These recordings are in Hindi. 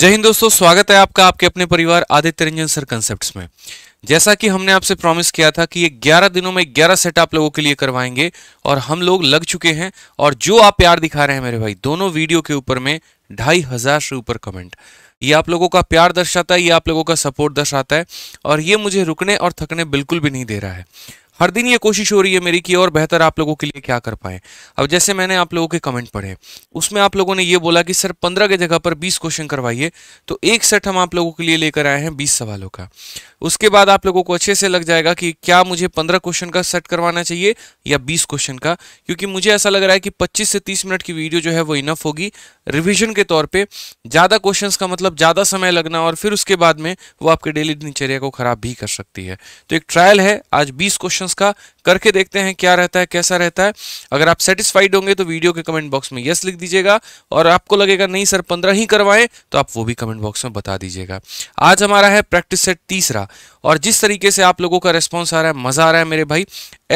जय हिंद दोस्तों स्वागत है आपका आपके अपने परिवार आदित्य रंजन सर कंसेप्ट में जैसा कि हमने आपसे प्रॉमिस किया था कि ये 11 दिनों में 11 सेट आप लोगों के लिए करवाएंगे और हम लोग लग चुके हैं और जो आप प्यार दिखा रहे हैं मेरे भाई दोनों वीडियो के ऊपर में ढाई हजार से ऊपर कमेंट ये आप लोगों का प्यार दर्शाता है ये आप लोगों का सपोर्ट दर्शाता है और ये मुझे रुकने और थकने बिल्कुल भी नहीं दे रहा है हर दिन ये कोशिश हो रही है मेरी कि और बेहतर आप लोगों के लिए क्या कर पाए अब जैसे मैंने आप लोगों के कमेंट पढ़े उसमें आप लोगों ने ये बोला कि सर पंद्रह के जगह पर बीस क्वेश्चन करवाइए तो एक सेट हम आप लोगों के लिए लेकर आए हैं बीस सवालों का उसके बाद आप लोगों को अच्छे से लग जाएगा कि क्या मुझे पंद्रह क्वेश्चन का सेट करवाना चाहिए या बीस क्वेश्चन का क्योंकि मुझे ऐसा लग रहा है कि पच्चीस से तीस मिनट की वीडियो जो है वो इनफ होगी रिविजन के तौर पर ज़्यादा क्वेश्चन का मतलब ज़्यादा समय लगना और फिर उसके बाद में वो आपके डेली दिनचर्या को ख़राब भी कर सकती है तो एक ट्रायल है आज बीस क्वेश्चन उसका करके देखते हैं क्या रहता है कैसा रहता है अगर आप सेटिस्फाइड होंगे तो वीडियो के कमेंट बॉक्स में यस लिख दीजिएगा और आपको लगेगा नहीं सर पंद्रह ही करवाएं तो आप वो भी कमेंट बॉक्स में बता दीजिएगा आज हमारा है प्रैक्टिस सेट तीसरा और जिस तरीके से आप लोगों का रिस्पॉन्स आ रहा है मज़ा आ रहा है मेरे भाई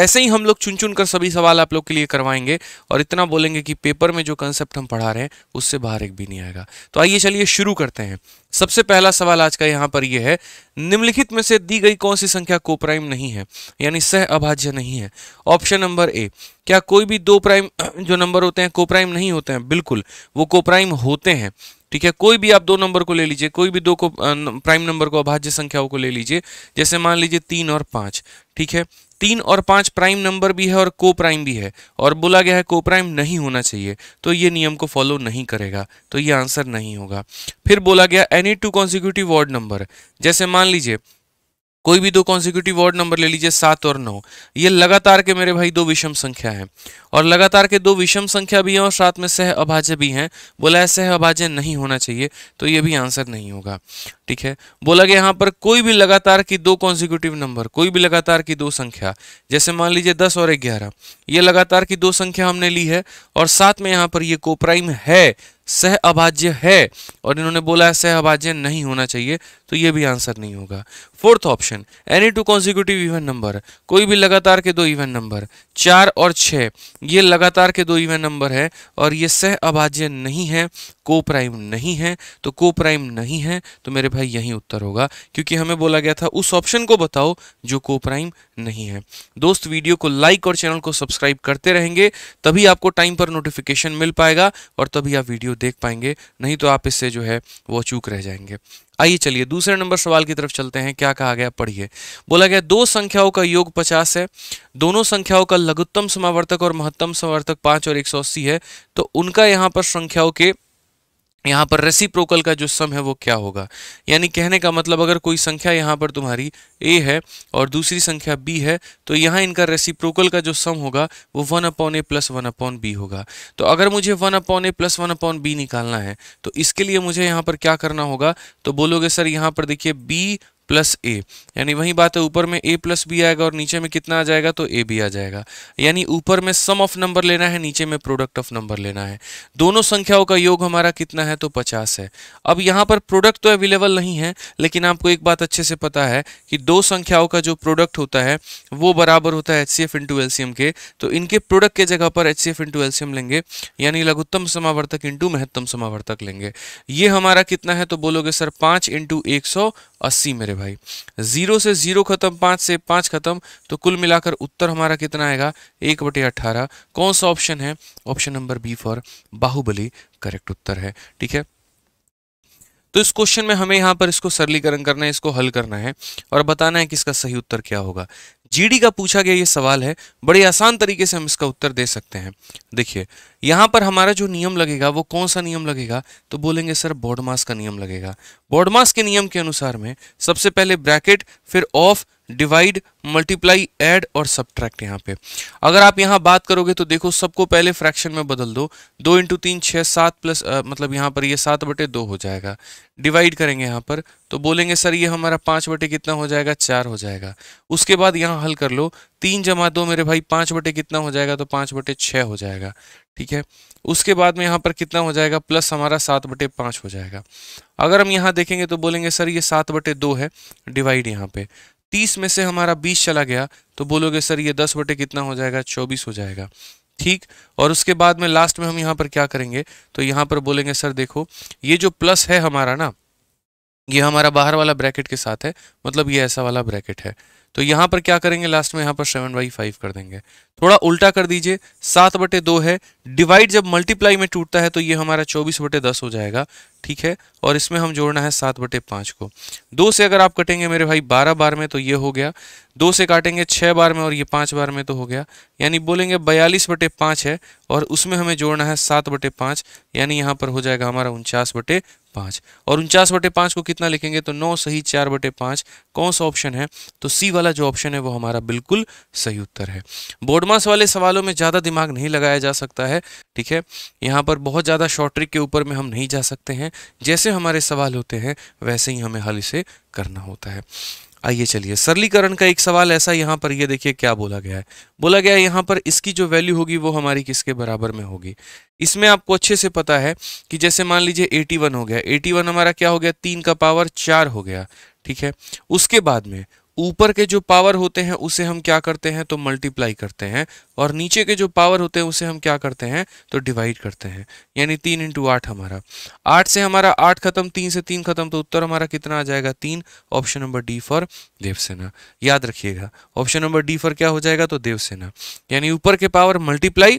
ऐसे ही हम लोग चुन चुन कर सभी सवाल आप लोग के लिए करवाएंगे और इतना बोलेंगे कि पेपर में जो कंसेप्ट हम पढ़ा रहे हैं उससे बाहर एक भी नहीं आएगा तो आइए चलिए शुरू करते हैं सबसे पहला सवाल आज का यहाँ पर यह है निम्नलिखित में से दी गई कौन सी संख्या कोप्राइम नहीं है यानी सह अभाज्य नहीं है ऑप्शन नंबर ए क्या कोई भी दो प्राइम जो नंबर होते हैं कोप्राइम नहीं होते हैं बिल्कुल वो कोप्राइम होते हैं ठीक है कोई भी आप दो नंबर को ले लीजिए कोई भी दो को प्राइम नंबर को अभाज्य संख्याओं को ले लीजिए जैसे मान लीजिए तीन और पाँच ठीक है तीन और पाँच प्राइम नंबर भी है और को प्राइम भी है और बोला गया है को प्राइम नहीं होना चाहिए तो ये नियम को फॉलो नहीं करेगा तो ये आंसर नहीं होगा फिर बोला गया any two consecutive ward number जैसे मान लीजिए कोई भी दो कॉन्सिक्यूटिव वार्ड नंबर ले लीजिए सात और नौ ये लगातार के मेरे भाई दो विषम संख्या है और लगातार के दो विषम संख्या भी हैं और साथ में सह अभाज्य भी हैं बोला है सह अभाज्य नहीं होना चाहिए तो ये भी आंसर नहीं होगा ठीक है बोला गया यहाँ पर कोई भी लगातार की दो कॉन्जिक्यूटिव नंबर कोई भी लगातार की दो संख्या जैसे मान लीजिए दस और ग्यारह ये लगातार की दो संख्या हमने ली है और साथ में यहाँ पर ये कोप्राइम है सह अभाज्य है और इन्होंने बोला है सह अभाज्य नहीं होना चाहिए तो ये भी आंसर नहीं होगा fourth option any two consecutive even number कोई भी लगातार के दो इवेंट नंबर चार और छः ये लगातार के दो इवेंट नंबर है और ये सह अभाज्य नहीं है को प्राइम नहीं है तो को प्राइम नहीं है तो मेरे भाई यही उत्तर होगा क्योंकि हमें बोला गया था उस ऑप्शन को बताओ जो को प्राइम नहीं है दोस्त वीडियो को लाइक और चैनल को सब्सक्राइब करते रहेंगे तभी आपको टाइम पर नोटिफिकेशन मिल पाएगा और तभी आप वीडियो वीडियो देख पाएंगे नहीं तो आप इससे जो है वो चूक रह जाएंगे आइए चलिए दूसरे नंबर सवाल की तरफ चलते हैं क्या कहा गया पढ़िए बोला गया दो संख्याओं का योग 50 है दोनों संख्याओं का लघुत्तम समावर्तक और महत्तम समावर्तक 5 और 180 है तो उनका यहाँ पर संख्याओं के यहाँ पर रेसिप्रोकल का जो सम है वो क्या होगा यानी कहने का मतलब अगर कोई संख्या यहाँ पर तुम्हारी ए है और दूसरी संख्या बी है तो यहाँ इनका रेसिप्रोकल का जो सम होगा वो one upon a plus one upon b होगा तो अगर मुझे one upon a plus one upon b निकालना है तो इसके लिए मुझे यहाँ पर क्या करना होगा तो बोलोगे सर यहाँ पर देखिए बी प्लस ए यानी वही बात है ऊपर में ए प्लस बी आएगा और नीचे में कितना आ जाएगा तो ए बी आ जाएगा यानी ऊपर में सम ऑफ नंबर लेना है नीचे में प्रोडक्ट ऑफ नंबर लेना है दोनों संख्याओं का योग हमारा कितना है तो पचास है अब यहाँ पर प्रोडक्ट तो अवेलेबल नहीं है लेकिन आपको एक बात अच्छे से पता है कि दो संख्याओं का जो प्रोडक्ट होता है वो बराबर होता है एच सी एफ इंटू के तो इनके प्रोडक्ट के जगह पर एच सी एफ इंटू लेंगे यानी लघुत्तम समावर्तक इंटू महत्तम समावर्तक लेंगे ये हमारा कितना है तो बोलोगे सर पाँच इंटू एक सौ अस्सी मेरे है भाई जीरो से जीरो खत्म पांच से पांच खत्म तो कुल मिलाकर उत्तर हमारा कितना आएगा एक बटे अठारह कौन सा ऑप्शन है option number b for Baahubali correct उत्तर है ठीक है तो इस क्वेश्चन में हमें यहाँ पर इसको सरलीकरण करना है इसको हल करना है और बताना है कि इसका सही उत्तर क्या होगा जीडी का पूछा गया ये सवाल है बड़े आसान तरीके से हम इसका उत्तर दे सकते हैं देखिए यहाँ पर हमारा जो नियम लगेगा वो कौन सा नियम लगेगा तो बोलेंगे सर बॉडमास का नियम लगेगा बॉडमास के नियम के अनुसार में सबसे पहले ब्रैकेट फिर ऑफ डिवाइड मल्टीप्लाई ऐड और सब्ट्रैक्ट यहाँ पे अगर आप यहाँ बात करोगे तो देखो सबको पहले फ्रैक्शन में बदल दो दो इंटू तीन छः सात प्लस आ, मतलब यहाँ पर ये सात बटे दो हो जाएगा डिवाइड करेंगे यहाँ पर तो बोलेंगे सर ये हमारा पाँच बटे कितना हो जाएगा चार हो जाएगा उसके बाद यहाँ हल कर लो तीन जमा दो मेरे भाई पाँच बटे कितना हो जाएगा तो पाँच बटे छः हो जाएगा ठीक है उसके बाद में यहाँ पर कितना हो जाएगा प्लस हमारा सात बटे पाँच हो जाएगा अगर हम यहाँ देखेंगे तो बोलेंगे सर ये सात बटे दो है डिवाइड यहाँ पे तीस में से हमारा बीस चला गया तो बोलोगे सर ये दस बटे कितना हो जाएगा चौबीस हो जाएगा ठीक और उसके बाद में लास्ट में हम यहाँ पर क्या करेंगे तो यहाँ पर बोलेंगे सर देखो ये जो प्लस है हमारा ना ये हमारा बाहर वाला ब्रैकेट के साथ है मतलब ये ऐसा वाला ब्रैकेट है तो यहाँ पर क्या करेंगे लास्ट में यहाँ पर सेवन बाई फाइव कर देंगे थोड़ा उल्टा कर दीजिए सात बटे दो है डिवाइड जब मल्टीप्लाई में टूटता है तो ये हमारा चौबीस बटे दस हो जाएगा ठीक है और इसमें हम जोड़ना है सात बटे पाँच को दो से अगर आप कटेंगे मेरे भाई बारह बार में तो ये हो गया दो से काटेंगे छः बार में और ये पाँच बार में तो हो गया यानी बोलेंगे बयालीस बटे है और उसमें हमें जोड़ना है सात बटे यानी यहाँ पर हो जाएगा हमारा उनचास बटे पाँच और उनचास बटे पाँच को कितना लिखेंगे तो नौ सही चार बटे पाँच कौन सा ऑप्शन है तो सी वाला जो ऑप्शन है वो हमारा बिल्कुल सही उत्तर है बोर्डमास वाले सवालों में ज़्यादा दिमाग नहीं लगाया जा सकता है ठीक है यहाँ पर बहुत ज़्यादा शॉर्ट ट्रिक के ऊपर में हम नहीं जा सकते हैं जैसे हमारे सवाल होते हैं वैसे ही हमें हल इसे करना होता है आइए चलिए सरलीकरण का एक सवाल ऐसा यहाँ पर ये यह देखिए क्या बोला गया है बोला गया है यहाँ पर इसकी जो वैल्यू होगी वो हमारी किसके बराबर में होगी इसमें आपको अच्छे से पता है कि जैसे मान लीजिए 81 हो गया 81 हमारा क्या हो गया तीन का पावर चार हो गया ठीक है उसके बाद में ऊपर के जो पावर होते हैं उसे हम क्या करते हैं तो मल्टीप्लाई करते हैं और नीचे के जो पावर होते हैं उसे हम क्या करते हैं तो डिवाइड करते हैं यानी तीन इंटू आठ हमारा आठ से हमारा आठ खत्म तीन से तीन खत्म तो उत्तर हमारा कितना आ जाएगा तीन option number d for Devasena याद रखिएगा ऑप्शन नंबर डी फॉर क्या हो जाएगा तो देवसेना यानी ऊपर के पावर मल्टीप्लाई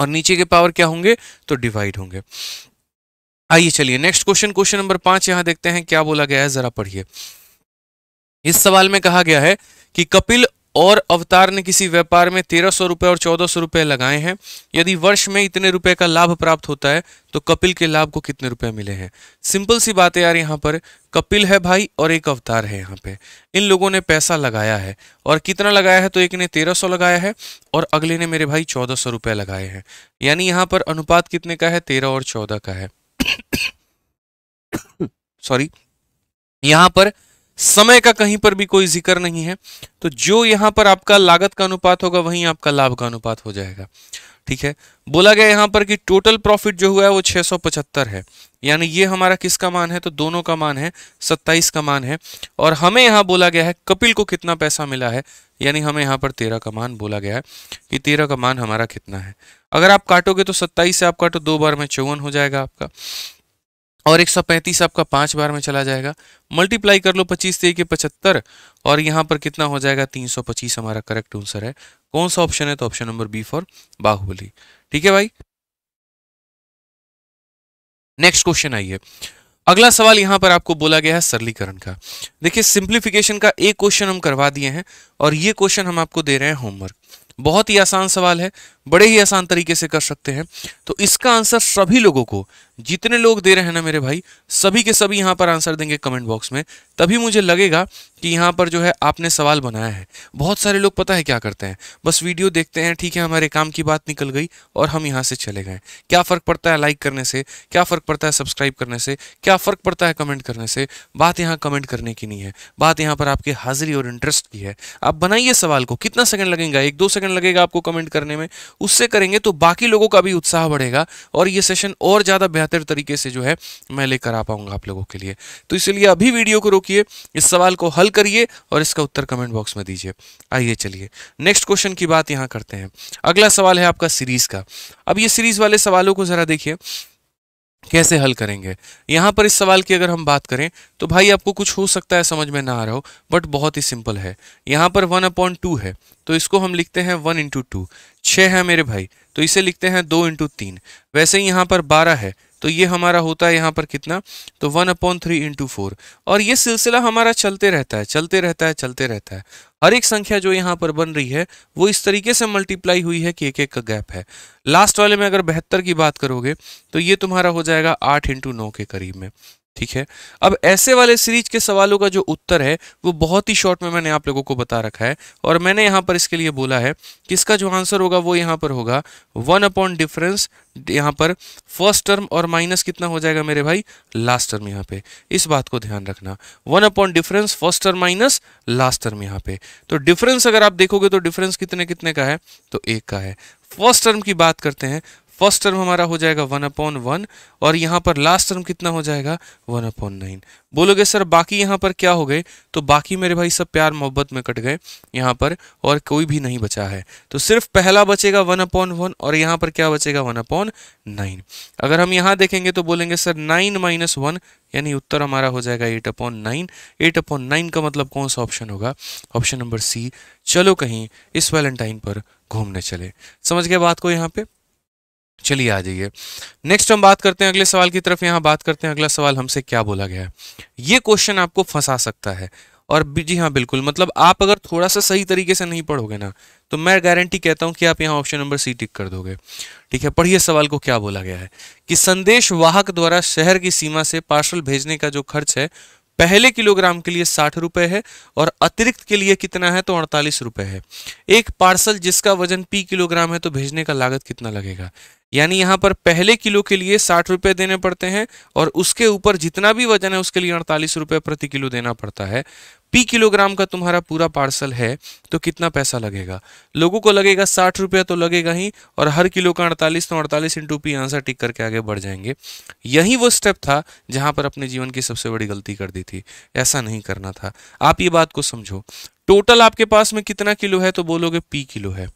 और नीचे के पावर क्या होंगे तो डिवाइड होंगे आइए चलिए नेक्स्ट क्वेश्चन क्वेश्चन नंबर पांच यहाँ देखते हैं क्या बोला गया है जरा पढ़िए इस सवाल में कहा गया है कि कपिल और अवतार ने किसी व्यापार में तेरह सौ रुपये और चौदह सौ रुपये लगाए हैं यदि वर्ष में इतने रुपए का लाभ प्राप्त होता है तो कपिल के लाभ को कितने रुपए मिले हैं सिंपल सी बात है यार यहाँ पर कपिल है भाई और एक अवतार है यहाँ पे इन लोगों ने पैसा लगाया है और कितना लगाया है तो एक ने तेरह सौ लगाया है और अगले ने मेरे भाई चौदह सौ रुपये लगाए हैं यानी यहाँ पर अनुपात कितने का है तेरह और चौदह का है सॉरी यहाँ पर समय का कहीं पर भी कोई जिक्र नहीं है तो जो यहाँ पर आपका लागत का अनुपात होगा वहीं आपका लाभ का अनुपात हो जाएगा ठीक है बोला गया यहां पर कि टोटल प्रॉफिट जो हुआ है वो छह है यानी ये हमारा किसका मान है तो दोनों का मान है 27 का मान है और हमें यहाँ बोला गया है कपिल को कितना पैसा मिला है यानी हमें यहाँ पर तेरह का मान बोला गया है कि तेरह का मान हमारा कितना है अगर आप काटोगे तो सत्ताईस से आप काटो दो बार में चौवन हो जाएगा आपका और 135 आपका पांच बार में चला जाएगा मल्टीप्लाई कर लो 25 से के 75 और यहाँ पर कितना हो जाएगा 325 हमारा करेक्ट आंसर है कौन सा ऑप्शन है तो option number b for Baahubali ठीक है भाई नेक्स्ट क्वेश्चन आइए अगला सवाल यहां पर आपको बोला गया है सरलीकरण का देखिए सिंप्लीफिकेशन का एक क्वेश्चन हम करवा दिए हैं और ये क्वेश्चन हम आपको दे रहे हैं होमवर्क बहुत ही आसान सवाल है बड़े ही आसान तरीके से कर सकते हैं तो इसका आंसर सभी लोगों को जितने लोग दे रहे हैं ना मेरे भाई सभी के सभी यहाँ पर आंसर देंगे कमेंट बॉक्स में तभी मुझे लगेगा कि यहाँ पर जो है आपने सवाल बनाया है बहुत सारे लोग पता है क्या करते हैं बस वीडियो देखते हैं ठीक है हमारे काम की बात निकल गई और हम यहाँ से चले गए क्या फ़र्क पड़ता है लाइक करने से क्या फ़र्क पड़ता है सब्सक्राइब करने से क्या फ़र्क पड़ता है कमेंट करने से बात यहाँ कमेंट करने की नहीं है बात यहाँ पर आपके हाजिरी और इंटरेस्ट की है आप बनाइए सवाल को कितना सेकेंड लगेगा एक दो सेकेंड लगेगा आपको कमेंट करने में उससे करेंगे तो बाकी लोगों का भी उत्साह बढ़ेगा और ये सेशन और ज़्यादा बेहतर बेहतर तरीके से जो है मैं लेकर आ पाऊंगा आप लोगों के लिए तो इसलिए अभी वीडियो को रोकिए इस सवाल को हल करिए और इसका उत्तर कमेंट बॉक्स में दीजिए आइए चलिए नेक्स्ट क्वेश्चन की बात यहाँ करते हैं अगला सवाल है आपका सीरीज का अब ये सीरीज वाले सवालों को ज़रा देखिए कैसे हल करेंगे यहाँ पर इस सवाल की अगर हम बात करें तो भाई आपको कुछ हो सकता है समझ में ना आ रहा हो बट बहुत ही सिंपल है यहाँ पर वन अपॉइंट टू है तो इसको हम लिखते हैं वन इंटू टू छः है मेरे भाई तो इसे लिखते हैं दो इंटू तीन वैसे ही यहाँ पर बारह है तो ये हमारा होता है यहाँ पर कितना तो one upon three into four और ये सिलसिला हमारा चलते रहता है चलते रहता है चलते रहता है हर एक संख्या जो यहाँ पर बन रही है वो इस तरीके से मल्टीप्लाई हुई है कि एक एक का गैप है लास्ट वाले में अगर बेहतर की बात करोगे तो ये तुम्हारा हो जाएगा आठ इंटू नौ के करीब में ठीक है अब ऐसे वाले सीरीज के सवालों का जो उत्तर है वो बहुत ही शॉर्ट में मैंने आप लोगों को बता रखा है और मैंने यहाँ पर इसके लिए बोला है कि इसका जो आंसर होगा वो यहाँ पर होगा वन अपॉन डिफरेंस यहाँ पर फर्स्ट टर्म और माइनस कितना हो जाएगा मेरे भाई लास्ट टर्म यहाँ पे इस बात को ध्यान रखना one upon difference first term minus last term यहाँ पे तो डिफरेंस अगर आप देखोगे तो डिफरेंस कितने कितने का है तो एक का है फर्स्ट टर्म की बात करते हैं फर्स्ट टर्म हमारा हो जाएगा वन अपॉन वन और यहाँ पर लास्ट टर्म कितना हो जाएगा वन अपॉन नाइन बोलोगे सर बाकी यहाँ पर क्या हो गए तो बाकी मेरे भाई सब प्यार मोहब्बत में कट गए यहाँ पर और कोई भी नहीं बचा है तो सिर्फ पहला बचेगा वन अपॉन वन और यहाँ पर क्या बचेगा वन अपॉन नाइन अगर हम यहाँ देखेंगे तो बोलेंगे सर नाइन माइनस वन यानी उत्तर हमारा हो जाएगा eight upon nine eight upon nine का मतलब कौन सा ऑप्शन होगा ऑप्शन नंबर सी चलो कहीं इस वैलेंटाइन पर घूमने चले समझ गए बात को यहाँ पे तो चलिए आ जाइए नेक्स्ट हम बात करते हैं अगले सवाल की तरफ यहाँ बात करते हैं अगला सवाल हमसे क्या बोला गया है ये क्वेश्चन आपको फंसा सकता है और जी हाँ बिल्कुल मतलब आप अगर थोड़ा सा सही तरीके से नहीं पढ़ोगे ना तो मैं गारंटी कहता हूँ कि आप यहाँ ऑप्शन नंबर सी टिक कर दोगे ठीक है पढ़िए सवाल को क्या बोला गया है कि संदेश वाहक द्वारा शहर की सीमा से पार्सल भेजने का जो खर्च है पहले किलोग्राम के लिए साठ रुपए है और अतिरिक्त के लिए कितना है तो अड़तालीस रुपए है एक पार्सल जिसका वजन पी किलोग्राम है तो भेजने का लागत कितना लगेगा यानी यहाँ पर पहले किलो के लिए साठ रुपये देने पड़ते हैं और उसके ऊपर जितना भी वजन है उसके लिए अड़तालीस रुपये प्रति किलो देना पड़ता है पी किलोग्राम का तुम्हारा पूरा पार्सल है तो कितना पैसा लगेगा लोगों को लगेगा साठ रुपया तो लगेगा ही और हर किलो का अड़तालीस तो अड़तालीस इंटू पी आंसर टिक करके आगे बढ़ जाएंगे यही वो स्टेप था जहां पर अपने जीवन की सबसे बड़ी गलती कर दी थी ऐसा नहीं करना था आप ये बात को समझो टोटल आपके पास में कितना किलो है तो बोलोगे पी किलो है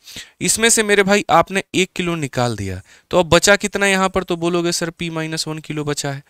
इसमें से मेरे भाई आपने एक किलो निकाल दिया तो अब बचा कितना यहाँ पर तो बोलोगे sir p minus one kilo बचा है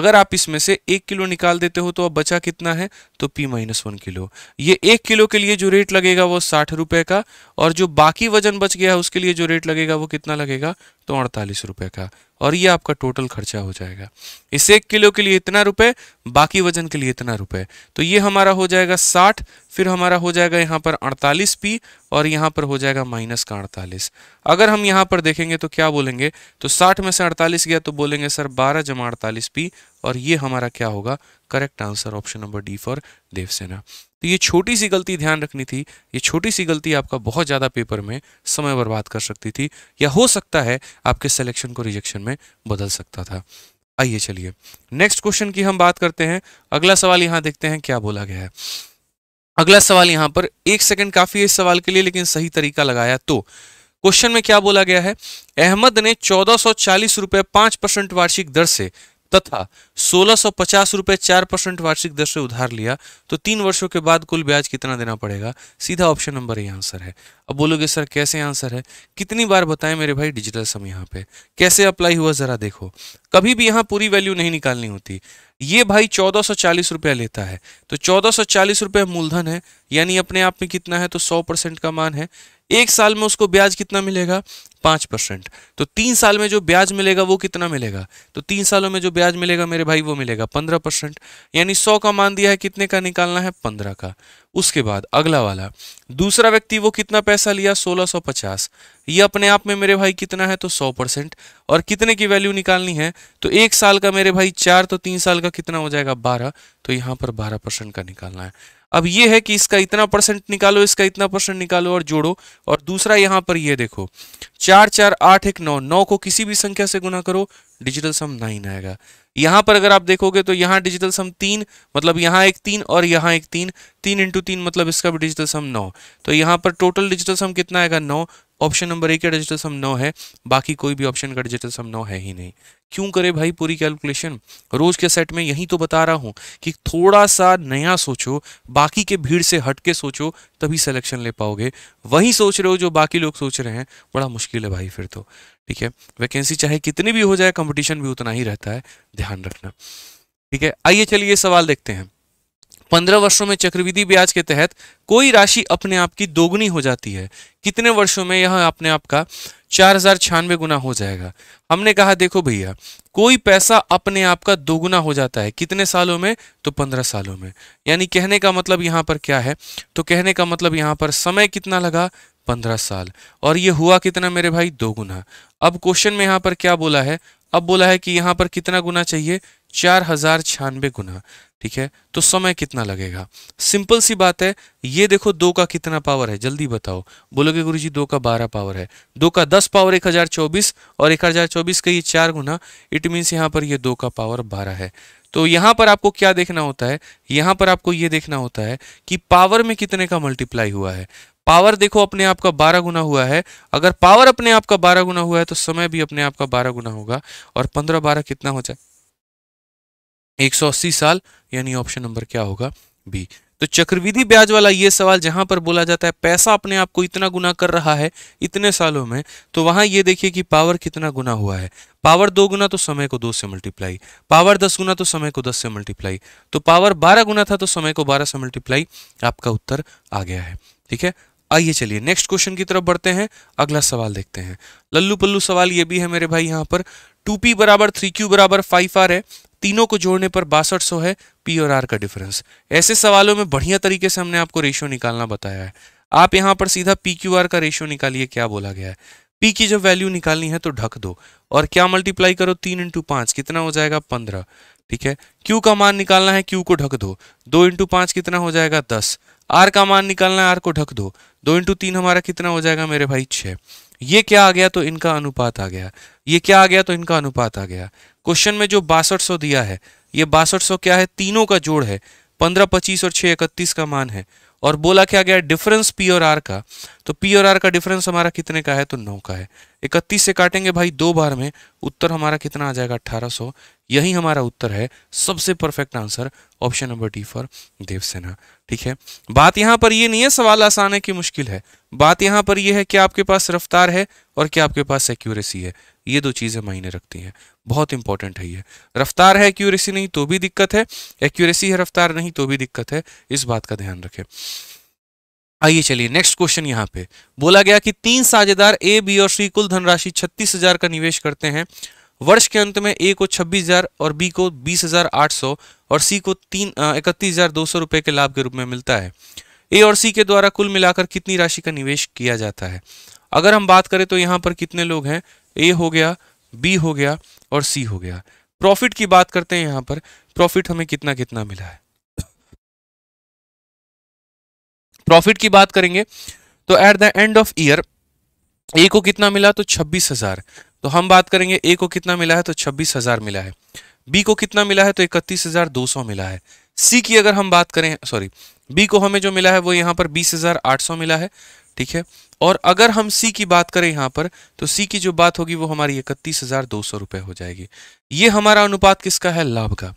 अगर आप इसमें से एक किलो निकाल देते हो तो अब बचा कितना है तो पी माइनस वन किलो ये एक किलो के लिए जो रेट लगेगा वो साठ रुपए का और जो बाकी वजन बच गया है उसके लिए जो रेट लगेगा वो कितना लगेगा तो अड़तालीस रुपए का और ये आपका टोटल खर्चा हो जाएगा इस एक किलो के लिए इतना रुपए बाकी वजन के लिए इतना रुपए तो ये हमारा हो जाएगा साठ फिर हमारा हो जाएगा यहाँ पर अड़तालीस पी और यहाँ पर हो जाएगा माइनस का अड़तालीस अगर हम यहाँ पर देखेंगे तो क्या बोलेंगे तो साठ में से अड़तालीस गया तो बोलेंगे सर बारह जमा अड़तालीस पी और ये हमारा क्या होगा correct answer option number d for Devasena तो ये छोटी सी गलती ध्यान रखनी थी ये छोटी सी गलती आपका बहुत ज़्यादा पेपर में समय बर्बाद कर सकती थी या हो सकता है आपके सिलेक्शन को रिजेक्शन में बदल सकता था आइए चलिए नेक्स्ट क्वेश्चन की हम बात करते हैं अगला सवाल यहाँ देखते हैं क्या बोला गया है अगला सवाल यहाँ पर एक सेकंड काफी है इस सवाल के लिए लेकिन सही तरीका लगाया तो क्वेश्चन में क्या बोला गया है अहमद ने चौदह सौ चालीस रुपए पांच परसेंट वार्षिक दर से तथा 1650 रुपए चार परसेंट वार्षिक दर से उधार लिया तो तीन वर्षों के बाद कुल ब्याज कितना देना पड़ेगा सीधा ऑप्शन नंबर ये आंसर है अब बोलोगे सर कैसे आंसर है कितनी बार बताएं मेरे भाई डिजिटल सम यहाँ पे कैसे अप्लाई हुआ जरा देखो कभी भी यहाँ पूरी वैल्यू नहीं निकालनी होती ये भाई चौदह सौ चालीस रुपया लेता है तो चौदह सौ चालीस रुपये मूलधन है यानी अपने आप में कितना है तो सौ परसेंट का मान है एक साल में उसको ब्याज कितना मिलेगा पांच परसेंट तो तीन साल में जो ब्याज मिलेगा वो कितना मिलेगा तो तीन सालों में जो ब्याज मिलेगा मेरे भाई वो मिलेगा पंद्रह परसेंट यानी सौ का मान दिया है कितने का निकालना है पंद्रह का उसके बाद अगला वाला दूसरा व्यक्ति वो कितना पैसा लिया सोलह सौ पचास ये अपने आप में मेरे भाई कितना है तो सौ परसेंट और कितने की वैल्यू निकालनी है तो एक साल का मेरे भाई चार तो तीन साल का कितना हो जाएगा बारह तो यहाँ पर बारह परसेंट का निकालना है अब ये है कि इसका इतना परसेंट निकालो इसका इतना परसेंट निकालो और जोड़ो और दूसरा यहाँ पर ये देखो चार चार आठ एक नौ नौ को किसी भी संख्या से गुना करो डिजिटल सम नाइन आएगा यहाँ पर अगर आप देखोगे तो यहाँ डिजिटल सम तीन मतलब यहाँ एक तीन और यहाँ एक तीन तीन इंटू तीन मतलब इसका भी डिजिटल सम नौ तो यहाँ पर टोटल डिजिटल सम कितना आएगा नौ ऑप्शन नंबर ए का डिजिटल सम नौ है बाकी कोई भी ऑप्शन का डिजिटल सम नौ है ही नहीं क्यों करे भाई पूरी कैलकुलेशन रोज के सेट में यही तो बता रहा हूँ कि थोड़ा सा नया सोचो बाकी के भीड़ से हट के सोचो तभी सिलेक्शन ले पाओगे वही सोच रहे हो जो बाकी लोग सोच रहे हैं बड़ा मुश्किल है भाई फिर तो ठीक है वैकेंसी चाहे कितनी भी हो जाए कॉम्पिटिशन भी उतना ही रहता है ध्यान रखना ठीक है आइए चलिए सवाल देखते हैं पंद्रह वर्षों में चक्रविधि ब्याज के तहत कोई राशि अपने आप की दोगुनी हो जाती है कितने वर्षों में यह अपने आप का चार हजार छियानवे गुना हो जाएगा हमने कहा देखो भैया कोई पैसा अपने आप का दोगुना हो जाता है कितने सालों में तो पंद्रह सालों में यानी कहने का मतलब यहाँ पर क्या है तो कहने का मतलब यहाँ पर समय कितना लगा पंद्रह साल और ये हुआ कितना मेरे भाई दोगुना अब क्वेश्चन में यहाँ पर क्या बोला है अब बोला है कि यहाँ पर कितना गुना चाहिए चार हजार छियानबे गुना ठीक है तो समय कितना लगेगा सिंपल सी बात है ये देखो दो का कितना पावर है जल्दी बताओ बोलोगे गुरु जी दो का बारह पावर है दो का दस पावर एक हजार चौबीस और एक हजार चौबीस का ये चार गुना इट मीन्स यहाँ पर ये दो का पावर बारह है तो यहाँ पर आपको क्या देखना होता है यहाँ पर आपको ये देखना होता है कि पावर में कितने का मल्टीप्लाई हुआ है पावर देखो अपने आप का बारह गुना हुआ है अगर पावर अपने आप का बारह गुना हुआ है तो समय भी अपने आप का बारह गुना होगा और पंद्रह बारह कितना हो जाए एक सौ अस्सी साल यानी ऑप्शन नंबर क्या होगा बी तो चक्रविधि ब्याज वाला ये सवाल जहां पर बोला जाता है पैसा अपने आप को इतना गुना कर रहा है इतने सालों में तो वहां ये देखिए कि पावर कितना गुना हुआ है पावर दो गुना तो समय को दो से मल्टीप्लाई पावर दस गुना तो समय को दस से मल्टीप्लाई तो पावर बारह गुना था तो समय को बारह से मल्टीप्लाई आपका उत्तर आ गया है ठीक है आइए चलिए नेक्स्ट क्वेश्चन की तरफ बढ़ते हैं अगला सवाल देखते हैं लल्लू पल्लू सवाल ये भी है मेरे भाई यहाँ पर टू पी बराबर थ्री क्यू बराबर फाइव आर है तीनों को जोड़ने पर बासठ सौ है पी और आर का डिफरेंस ऐसे सवालों में बढ़िया तरीके से हमने आपको रेशियो निकालना बताया है आप यहाँ पर सीधा पी क्यू आर का रेशियो निकालिए क्या बोला गया है पी की जब वैल्यू निकालनी है तो ढक दो और क्या मल्टीप्लाई करो तीन इंटू पाँच कितना हो जाएगा पंद्रह ठीक है क्यू का मान निकालना है क्यू को ढक दो दो इंटू पाँच कितना हो जाएगा दस आर का मान निकालना है आर को ढक दो दो इंटू तीन हमारा कितना हो जाएगा मेरे भाई छः ये क्या आ गया तो इनका अनुपात आ गया ये क्या आ गया तो इनका अनुपात आ गया क्वेश्चन में जो बासठ दिया है ये बासठ क्या है तीनों का जोड़ है पंद्रह पच्चीस और छः इकतीस का मान है और बोला क्या गया डिफरेंस पी और आर का तो पी और आर का डिफरेंस हमारा कितने का है तो नौ का है इकतीस से काटेंगे भाई दो बार में उत्तर हमारा कितना आ जाएगा अट्ठारह यही हमारा उत्तर है सबसे perfect answer option number d for Devsena ठीक है बात यहाँ पर यह नहीं है सवाल आसान है कि मुश्किल है बात यहाँ पर यह है कि आपके पास रफ्तार है और क्या आपके पास एक्यूरेसी है ये दो चीज़ें मायने रखती हैं बहुत इंपॉर्टेंट है ये रफ्तार है एक्यूरेसी नहीं तो भी दिक्कत है एक्यूरेसी है रफ्तार नहीं तो भी दिक्कत है इस बात का ध्यान रखें आइए चलिए नेक्स्ट क्वेश्चन यहाँ पे बोला गया कि तीन साझेदार ए बी और सी कुल धनराशि छत्तीस हजार का निवेश करते हैं वर्ष के अंत में ए को छब्बीस हजार और बी को बीस हजार आठ सौ और सी को तीन इकतीस हजार दो सौ रुपए के लाभ के रूप में मिलता है ए और सी के द्वारा कुल मिलाकर कितनी राशि का निवेश किया जाता है अगर हम बात करें तो यहाँ पर कितने लोग हैं ए हो गया बी हो गया और सी हो गया प्रॉफिट की बात करते हैं यहाँ पर प्रॉफिट हमें कितना कितना मिला है प्रॉफिट की बात करेंगे तो at the end of year a को कितना मिला तो छब्बीस हजार तो हम बात करेंगे ए को कितना मिला है तो छब्बीस हजार मिला है बी को कितना मिला है तो इकतीस हजार दो सौ मिला है सी की अगर हम बात करें सॉरी बी को हमें जो मिला है वो यहाँ पर बीस हज़ार आठ सौ मिला है ठीक है और अगर हम सी की बात करें यहाँ पर तो सी की जो बात होगी वो हमारी इकतीस हज़ार दो सौ रुपए हो जाएगी ये हमारा अनुपात किसका है लाभ का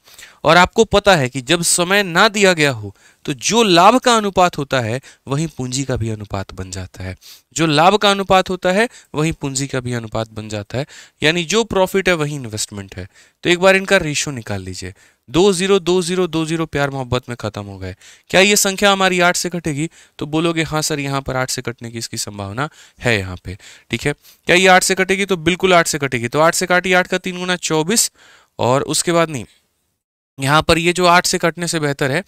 और आपको पता है कि जब समय ना दिया गया हो तो जो लाभ का अनुपात होता है वही पूंजी का भी अनुपात बन जाता है जो लाभ का अनुपात होता है वही पूंजी का भी अनुपात बन जाता है यानी जो प्रॉफिट है वही इन्वेस्टमेंट है तो एक बार इनका रेशो निकाल लीजिए दो जीरो दो जीरो दो जीरो प्यार मोहब्बत में खत्म हो गए क्या ये संख्या हमारी आठ से कटेगी तो बोलोगे हाँ सर यहाँ पर आठ से कटने की इसकी संभावना है यहाँ पे ठीक है क्या ये आठ से कटेगी तो बिल्कुल आठ से कटेगी तो आठ से काटी आठ का तीन गुना चौबीस और उसके बाद नहीं यहाँ पर ये जो आठ से कटने से बेहतर है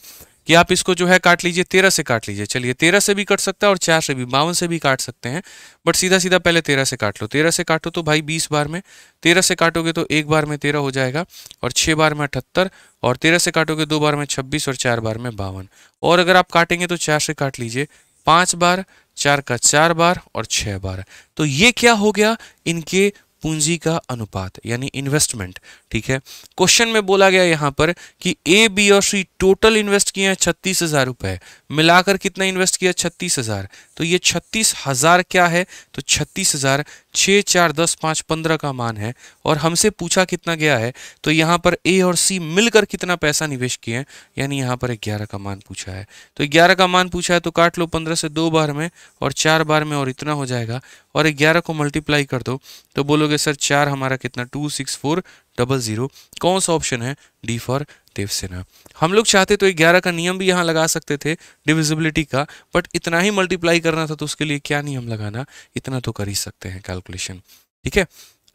कि आप इसको जो है काट लीजिए तेरह से काट लीजिए चलिए तेरह से भी कट सकता है और चार से भी बावन से भी काट सकते हैं बट सीधा सीधा पहले तेरह से काट लो तेरह से काटो तो भाई बीस बार में तेरह से काटोगे तो एक बार में तेरह हो जाएगा और छः बार में अठहत्तर और तेरह से काटोगे दो बार में छब्बीस और चार बार में बावन और अगर आप काटेंगे तो चार से काट लीजिए पाँच बार चार का चार बार और छः बार तो ये क्या हो गया इनके पूंजी का अनुपात यानी इन्वेस्टमेंट ठीक है क्वेश्चन में बोला गया यहां पर कि ए बी और सी टोटल इन्वेस्ट किए हैं छत्तीस हजार रुपए मिलाकर कितना इन्वेस्ट किया छत्तीस हजार तो ये छत्तीस हजार क्या है तो छत्तीस हजार छह चार दस पांच पंद्रह का मान है और हमसे पूछा कितना गया है तो यहाँ पर ए और सी मिलकर कितना पैसा निवेश किए हैं यानी यहाँ पर ग्यारह का मान पूछा है तो ग्यारह का मान पूछा है तो काट लो पंद्रह से दो बार में और चार बार में और इतना हो जाएगा और ग्यारह को मल्टीप्लाई कर दो तो बोलोगे सर चार हमारा कितना two six four double zero कौन सा ऑप्शन है डी फॉर देवसेना हम लोग चाहते तो ग्यारह का नियम भी यहाँ लगा सकते थे डिविजिबिलिटी का बट इतना ही मल्टीप्लाई करना था तो उसके लिए क्या नियम लगाना इतना तो कर ही सकते हैं कैलकुलेशन ठीक है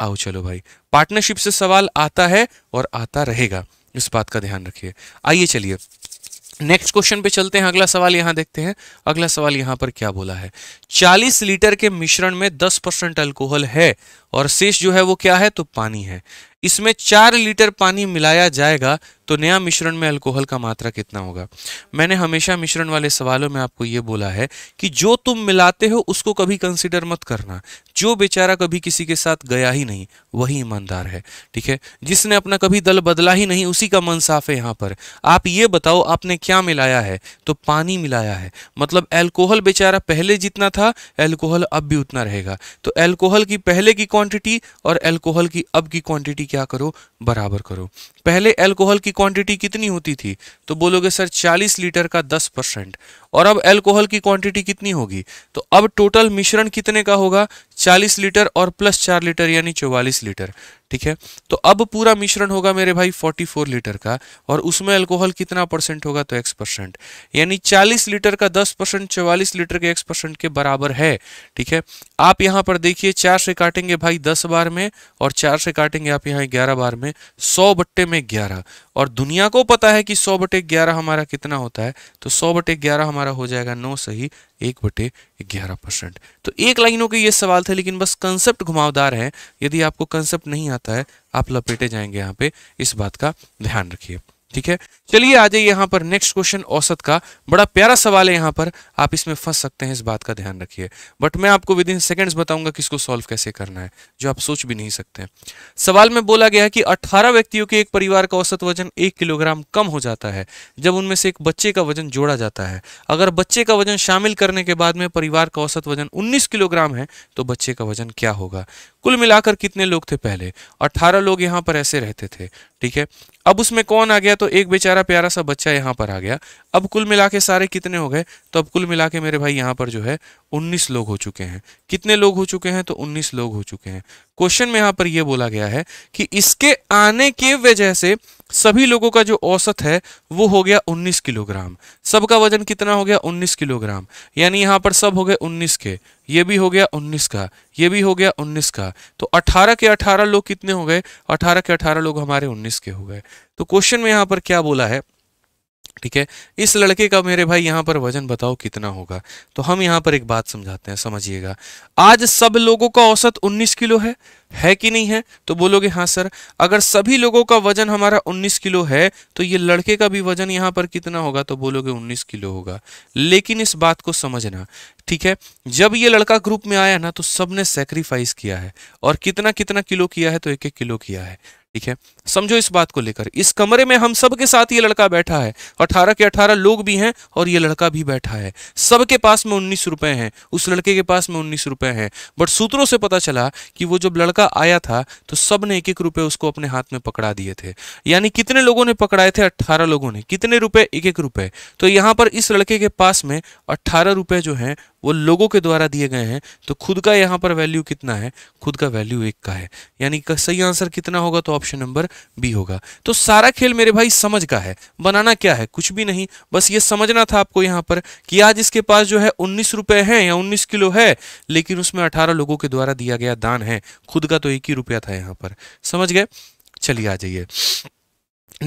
आओ चलो भाई पार्टनरशिप से सवाल आता है और आता रहेगा इस बात का ध्यान रखिए आइए चलिए नेक्स्ट क्वेश्चन पे चलते हैं अगला सवाल यहां देखते हैं अगला सवाल यहां पर क्या बोला है 40 लीटर के मिश्रण में 10 परसेंट अल्कोहल है और शेष जो है वो क्या है तो पानी है इसमें चार लीटर पानी मिलाया जाएगा तो नया मिश्रण में अल्कोहल का मात्रा कितना होगा मैंने हमेशा मिश्रण वाले सवालों में आपको ये बोला है कि जो तुम मिलाते हो उसको कभी कंसिडर मत करना जो बेचारा कभी किसी के साथ गया ही नहीं वही ईमानदार है ठीक है जिसने अपना कभी दल बदला ही नहीं उसी का मनसाफ है यहाँ पर आप ये बताओ आपने क्या मिलाया है तो पानी मिलाया है मतलब एल्कोहल बेचारा पहले जितना था एल्कोहल अब भी उतना रहेगा तो एल्कोहल की पहले की क्वांटिटी और एल्कोहल की अब की क्वांटिटी क्या करो बराबर करो पहले अल्कोहल की क्वांटिटी कितनी होती थी तो बोलोगे सर 40 लीटर का 10 परसेंट और अब एल्कोहल की क्वांटिटी कितनी होगी तो अब टोटल मिश्रण कितने का होगा 40 लीटर और प्लस 4 लीटर यानी 44 लीटर ठीक है तो अब पूरा मिश्रण होगा मेरे भाई 44 लीटर का और उसमें अल्कोहल कितना परसेंट होगा तो एक्स परसेंट यानी 40 लीटर का 10 परसेंट चौवालीस लीटर के एक्स परसेंट के बराबर है ठीक है आप यहां पर देखिए चार से काटेंगे भाई 10 बार में और चार से काटेंगे आप यहाँ ग्यारह बार में सौ बट्टे में ग्यारह और दुनिया को पता है कि सौ बटे 11 हमारा कितना होता है तो सौ बटे 11 हमारा हमारा हो जाएगा नौ सही एक बटे ग्यारह परसेंट तो एक लाइनों के ये सवाल थे लेकिन बस कंसेप्ट घुमावदार है यदि आपको कंसेप्ट नहीं आता है आप लपेटे जाएंगे यहाँ पे इस बात का ध्यान रखिए ठीक है चलिए आ जाइए यहाँ पर नेक्स्ट क्वेश्चन औसत का बड़ा प्यारा सवाल है यहाँ पर आप इसमें फंस सकते हैं इस बात का ध्यान रखिए बट मैं आपको विद इन सेकेंड्स बताऊंगा कि इसको सॉल्व कैसे करना है जो आप सोच भी नहीं सकते सवाल में बोला गया है कि 18 व्यक्तियों के एक परिवार का औसत वजन एक किलोग्राम कम हो जाता है जब उनमें से एक बच्चे का वजन जोड़ा जाता है अगर बच्चे का वजन शामिल करने के बाद में परिवार का औसत वजन उन्नीस किलोग्राम है तो बच्चे का वजन क्या होगा कुल मिलाकर कितने लोग थे पहले अट्ठारह लोग यहाँ पर ऐसे रहते थे ठीक है अब उसमें कौन आ गया तो एक बेचारा प्यारा सा बच्चा यहाँ पर आ गया अब कुल मिला के सारे कितने हो गए तो अब कुल मिला के मेरे भाई यहाँ पर जो है 19 लोग हो चुके हैं कितने लोग हो चुके हैं तो 19 लोग हो चुके हैं क्वेश्चन में यहाँ पर यह बोला गया है कि इसके आने के वजह से सभी लोगों का जो औसत है वो हो गया 19 किलोग्राम सबका वजन कितना हो गया 19 किलोग्राम यानी यहाँ पर सब हो गए 19 के ये भी हो गया 19 का ये भी हो गया 19 का तो 18 के 18 लोग कितने हो गए 18 के 18 लोग हमारे 19 के हो गए तो क्वेश्चन में यहाँ पर क्या बोला है ठीक है इस लड़के का मेरे भाई यहां पर वजन बताओ कितना होगा तो हम यहां पर एक बात समझाते हैं समझिएगा आज सब लोगों का औसत 19 किलो है है कि नहीं है तो बोलोगे हाँ सर अगर सभी लोगों का वजन हमारा 19 किलो है तो ये लड़के का भी वजन यहाँ पर कितना होगा तो बोलोगे 19 किलो होगा लेकिन इस बात को समझना ठीक है जब ये लड़का ग्रुप में आया ना तो सब ने सेक्रीफाइस किया है और कितना कितना किलो किया है तो एक एक किलो किया है ठीक है समझो इस बात को लेकर इस कमरे में हम सबके साथ ये लड़का बैठा है अठारह के अठारह लोग भी हैं और ये लड़का भी बैठा है सबके पास में उन्नीस रुपए हैं उस लड़के के पास में उन्नीस रुपए हैं बट सूत्रों से पता चला कि वो जब लड़का का आया था तो सब ने एक एक रुपए उसको अपने हाथ में पकड़ा दिए थे यानी कितने लोगों ने पकड़ाए थे अट्ठारह लोगों ने कितने रुपए एक एक रुपए तो यहां पर इस लड़के के पास में अट्ठारह रुपए जो है वो लोगों के द्वारा दिए गए हैं तो खुद का यहाँ पर वैल्यू कितना है खुद का वैल्यू एक का है यानी सही आंसर कितना होगा तो ऑप्शन नंबर बी होगा तो सारा खेल मेरे भाई समझ का है बनाना क्या है कुछ भी नहीं बस ये समझना था आपको यहाँ पर कि आज इसके पास जो है उन्नीस रुपये है या उन्नीस किलो है लेकिन उसमें अठारह लोगों के द्वारा दिया गया दान है खुद का तो एक ही रुपया था यहाँ पर समझ गए चलिए आ जाइए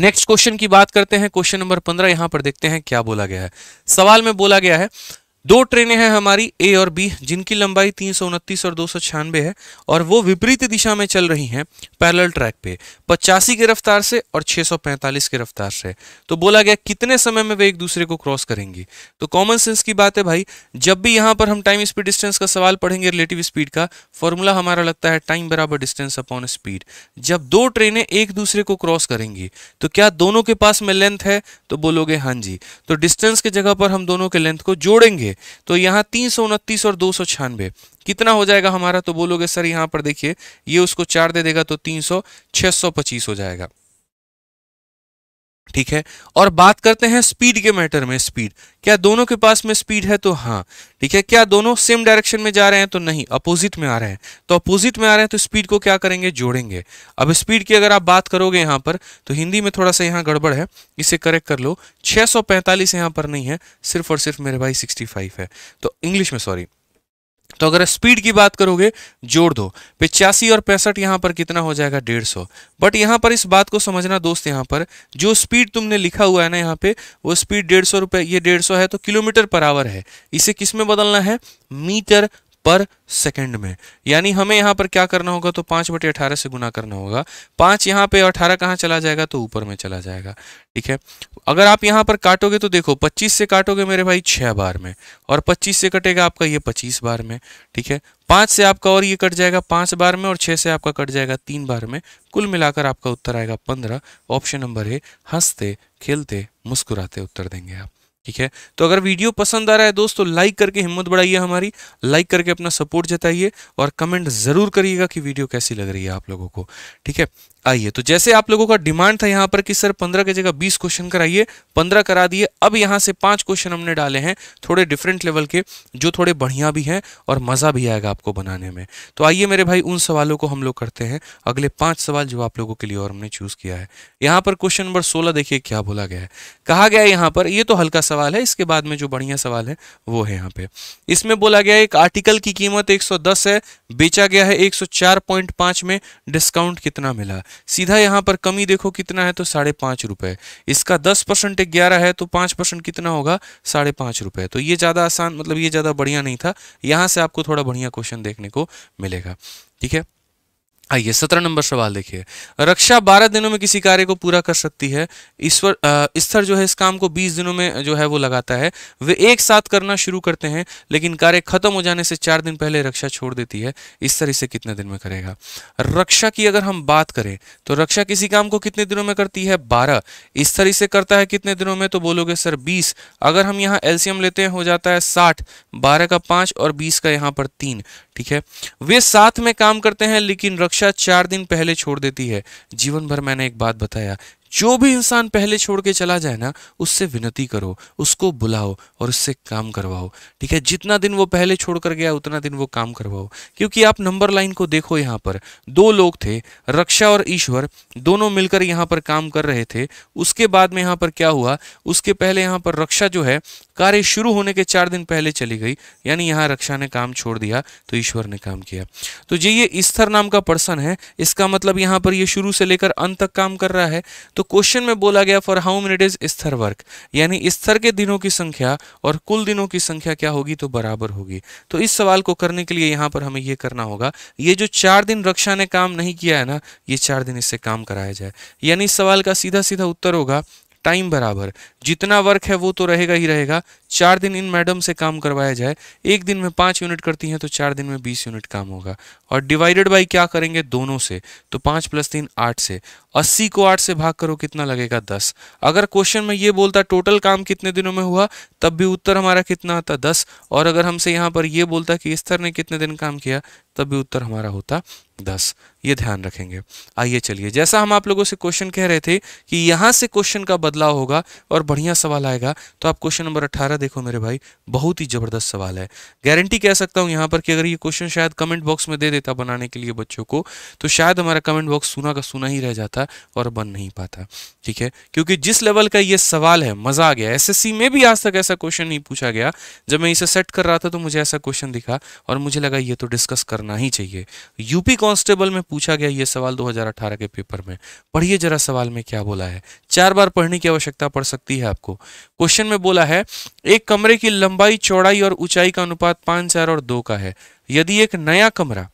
नेक्स्ट क्वेश्चन की बात करते हैं क्वेश्चन नंबर पंद्रह यहां पर देखते हैं क्या बोला गया है सवाल में बोला गया है दो ट्रेनें हैं हमारी ए और बी जिनकी लंबाई तीन और दो है और वो विपरीत दिशा में चल रही हैं पैरेलल ट्रैक पे पचासी की रफ्तार से और 645 की रफ्तार से तो बोला गया कितने समय में वे एक दूसरे को क्रॉस करेंगी तो कॉमन सेंस की बात है भाई जब भी यहाँ पर हम टाइम स्पीड डिस्टेंस का सवाल पढ़ेंगे रिलेटिव स्पीड का फॉर्मूला हमारा लगता है टाइम बराबर डिस्टेंस अपॉन स्पीड जब दो ट्रेनें एक दूसरे को क्रॉस करेंगी तो क्या दोनों के पास में लेंथ है तो बोलोगे हाँ जी तो डिस्टेंस की जगह पर हम दोनों के लेंथ को जोड़ेंगे है तो यहाँ तीन सौ उनतीस और दो सौ छियानवे कितना हो जाएगा हमारा तो बोलोगे सर यहाँ पर देखिए ये उसको चार दे देगा तो तीन सौ छः सौ पच्चीस हो जाएगा ठीक है और बात करते हैं स्पीड के मैटर में स्पीड क्या दोनों के पास में स्पीड है तो हाँ ठीक है क्या दोनों सेम डायरेक्शन में जा रहे हैं तो नहीं अपोजिट में आ रहे हैं तो अपोजिट में आ रहे हैं तो स्पीड को क्या करेंगे जोड़ेंगे अब स्पीड की अगर आप बात करोगे यहाँ पर तो हिंदी में थोड़ा सा यहाँ गड़बड़ है इसे करेक्ट कर लो 645 यहां पर नहीं है सिर्फ और सिर्फ मेरे भाई सिक्सटी है तो इंग्लिश में सॉरी तो अगर स्पीड की बात करोगे जोड़ दो पिचासी और पैंसठ यहां पर कितना हो जाएगा डेढ़ सौ बट यहां पर इस बात को समझना दोस्त यहां पर जो स्पीड तुमने लिखा हुआ है ना यहां पे वो स्पीड डेढ़ सौ रुपये ये डेढ़ सौ है तो किलोमीटर पर आवर है इसे किस में बदलना है मीटर पर सेकेंड में यानी हमें यहाँ पर क्या करना होगा तो पाँच बटे अठारह से गुना करना होगा पाँच यहाँ पे अठारह कहाँ चला जाएगा तो ऊपर में चला जाएगा ठीक है अगर आप यहाँ पर काटोगे तो देखो पच्चीस से काटोगे मेरे भाई छः बार में और पच्चीस से कटेगा आपका ये पच्चीस बार में ठीक है पाँच से आपका और ये कट जाएगा पाँच बार में और छः से आपका कट जाएगा तीन बार में कुल मिलाकर आपका उत्तर आएगा पंद्रह ऑप्शन नंबर है हंसते खेलते मुस्कुराते उत्तर देंगे आप ठीक है तो अगर वीडियो पसंद आ रहा है दोस्तों लाइक करके हिम्मत बढ़ाइए हमारी लाइक करके अपना सपोर्ट जताइए और कमेंट ज़रूर करिएगा कि वीडियो कैसी लग रही है आप लोगों को ठीक है आइए तो जैसे आप लोगों का डिमांड था यहाँ पर कि सर पंद्रह की जगह बीस क्वेश्चन कराइए पंद्रह करा दिए अब यहाँ से पांच क्वेश्चन हमने डाले हैं थोड़े डिफरेंट लेवल के जो थोड़े बढ़िया भी हैं और मज़ा भी आएगा आपको बनाने में तो आइए मेरे भाई उन सवालों को हम लोग करते हैं अगले पांच सवाल जो आप लोगों के लिए और हमने चूज़ किया है यहाँ पर क्वेश्चन नंबर सोलह देखिए क्या बोला गया है कहा गया है यहाँ पर ये तो हल्का सवाल सवाल है इसके बाद में जो बढ़िया सवाल है वो है यहाँ पे इसमें बोला गया एक आर्टिकल की कीमत 110 है बेचा गया है 104.5 में डिस्काउंट कितना मिला सीधा यहाँ पर कमी देखो कितना है तो साढ़े पाँच रुपये इसका दस परसेंट ग्यारह है तो पाँच परसेंट कितना होगा साढ़े पाँच रुपये तो ये ज़्यादा आसान मतलब ये ज़्यादा बढ़िया नहीं था यहाँ से आपको थोड़ा बढ़िया क्वेश्चन देखने को मिलेगा ठीक है आइए सत्रह नंबर सवाल देखिए रक्षा बारह दिनों में किसी कार्य को पूरा कर सकती है ईश्वर स्तर जो है इस काम को बीस दिनों में जो है वो लगाता है वे एक साथ करना शुरू करते हैं लेकिन कार्य खत्म हो जाने से चार दिन पहले रक्षा छोड़ देती है स्तर इसे कितने दिन में करेगा रक्षा की अगर हम बात करें तो रक्षा किसी काम को कितने दिनों में करती है बारह स्तर इसे करता है कितने दिनों में तो बोलोगे सर बीस अगर हम यहाँ एल्सियम लेते हैं हो जाता है साठ बारह का पाँच और बीस का यहाँ पर तीन ठीक है वे साथ में काम करते हैं लेकिन रक्षा चार दिन पहले छोड़ देती है जीवन भर मैंने एक बात बताया जो भी इंसान पहले छोड़ के चला जाए ना उससे विनती करो उसको बुलाओ और उससे काम करवाओ ठीक है जितना दिन वो पहले छोड़ कर गया उतना दिन वो काम करवाओ क्योंकि आप नंबर लाइन को देखो यहाँ पर दो लोग थे रक्षा और ईश्वर दोनों मिलकर यहाँ पर काम कर रहे थे उसके बाद में यहाँ पर क्या हुआ उसके पहले यहाँ पर रक्षा जो है कार्य शुरू होने के चार दिन पहले चली गई यानी यहाँ रक्षा ने काम छोड़ दिया तो ईश्वर ने काम किया तो जी ये स्थर नाम का पर्सन है इसका मतलब यहाँ पर ये शुरू से लेकर अंत तक काम कर रहा है तो क्वेश्चन में बोला गया फॉर हाउ मिनट इज स्थर वर्क यानी स्थर के दिनों की संख्या और कुल दिनों की संख्या क्या होगी तो बराबर होगी तो इस सवाल को करने के लिए यहाँ पर हमें ये करना होगा ये जो चार दिन रक्षा ने काम नहीं किया है ना ये चार दिन इससे काम कराया जाए यानी इस सवाल का सीधा सीधा उत्तर होगा टाइम बराबर जितना वर्क है वो तो रहेगा ही रहेगा चार दिन इन मैडम से काम करवाया जाए एक दिन में पाँच यूनिट करती हैं तो चार दिन में बीस यूनिट काम होगा और डिवाइडेड बाई क्या करेंगे दोनों से तो पाँच प्लस तीन आठ से अस्सी को आठ से भाग करो कितना लगेगा दस अगर क्वेश्चन में ये बोलता टोटल काम कितने दिनों में हुआ तब भी उत्तर हमारा कितना आता दस और अगर हमसे यहाँ पर ये बोलता कि स्तर ने कितने दिन काम किया तब भी उत्तर हमारा होता दस ये ध्यान रखेंगे आइए चलिए जैसा हम आप लोगों से क्वेश्चन कह रहे थे कि यहाँ से क्वेश्चन का बदलाव होगा और बढ़िया सवाल आएगा तो आप क्वेश्चन नंबर अट्ठारह देखो मेरे भाई बहुत ही जबरदस्त सवाल है गारंटी कह सकता हूँ यहाँ पर कि अगर ये क्वेश्चन शायद कमेंट बॉक्स में दे दे नेता बनाने के लिए बच्चों को तो शायद हमारा कमेंट बॉक्स सुना का सुना ही रह जाता और बन नहीं पाता ठीक है क्योंकि जिस लेवल का ये सवाल है मज़ा आ गया एसएससी में भी आज तक ऐसा क्वेश्चन नहीं पूछा गया जब मैं इसे सेट कर रहा था तो मुझे ऐसा क्वेश्चन दिखा और मुझे लगा ये तो डिस्कस करना ही चाहिए यूपी कॉन्स्टेबल में पूछा गया ये सवाल दो के पेपर में पढ़िए जरा सवाल में क्या बोला है चार बार पढ़ने की आवश्यकता पड़ सकती है आपको क्वेश्चन में बोला है एक कमरे की लंबाई चौड़ाई और ऊंचाई का अनुपात पांच चार और दो का है यदि एक नया कमरा